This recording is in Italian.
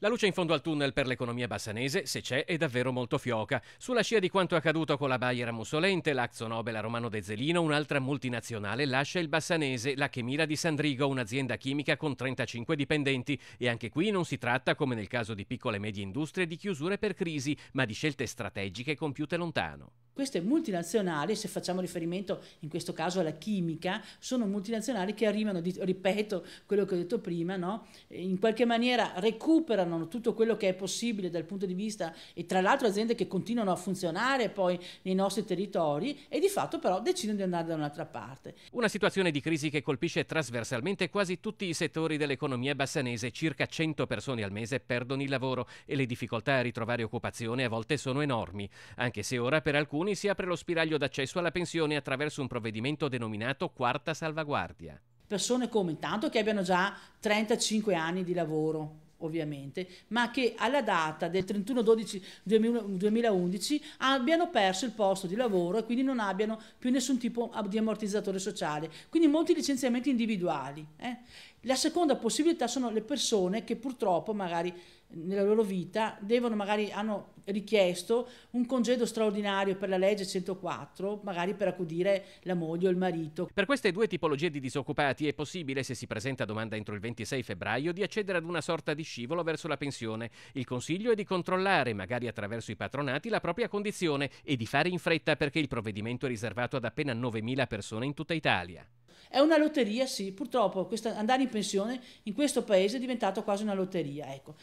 La luce in fondo al tunnel per l'economia bassanese, se c'è, è davvero molto fioca. Sulla scia di quanto accaduto con la Bayer a Mussolente, l'Axo Nobel a Romano De Zelino, un'altra multinazionale lascia il bassanese, la Chemira di Sandrigo, un'azienda chimica con 35 dipendenti. E anche qui non si tratta, come nel caso di piccole e medie industrie, di chiusure per crisi, ma di scelte strategiche compiute lontano. Queste multinazionali, se facciamo riferimento in questo caso alla chimica, sono multinazionali che arrivano, ripeto quello che ho detto prima, no? in qualche maniera recuperano tutto quello che è possibile dal punto di vista, e tra l'altro aziende che continuano a funzionare poi nei nostri territori e di fatto però decidono di andare da un'altra parte. Una situazione di crisi che colpisce trasversalmente quasi tutti i settori dell'economia bassanese, circa 100 persone al mese perdono il lavoro e le difficoltà a ritrovare occupazione a volte sono enormi, anche se ora per alcuni pensioni si apre lo spiraglio d'accesso alla pensione attraverso un provvedimento denominato quarta salvaguardia. Persone come intanto che abbiano già 35 anni di lavoro, ovviamente, ma che alla data del 31-12-2011 abbiano perso il posto di lavoro e quindi non abbiano più nessun tipo di ammortizzatore sociale. Quindi molti licenziamenti individuali. Eh? La seconda possibilità sono le persone che purtroppo magari eh, nella loro vita devono magari hanno richiesto un congedo straordinario per la legge 104 magari per accudire la moglie o il marito. Per queste due tipologie di disoccupati è possibile se si presenta domanda entro il 26 febbraio di accedere ad una sorta di scivolo verso la pensione. Il consiglio è di controllare, magari attraverso i patronati, la propria condizione e di fare in fretta perché il provvedimento è riservato ad appena 9.000 persone in tutta Italia. È una lotteria, sì, purtroppo questa, andare in pensione in questo paese è diventato quasi una lotteria. Ecco.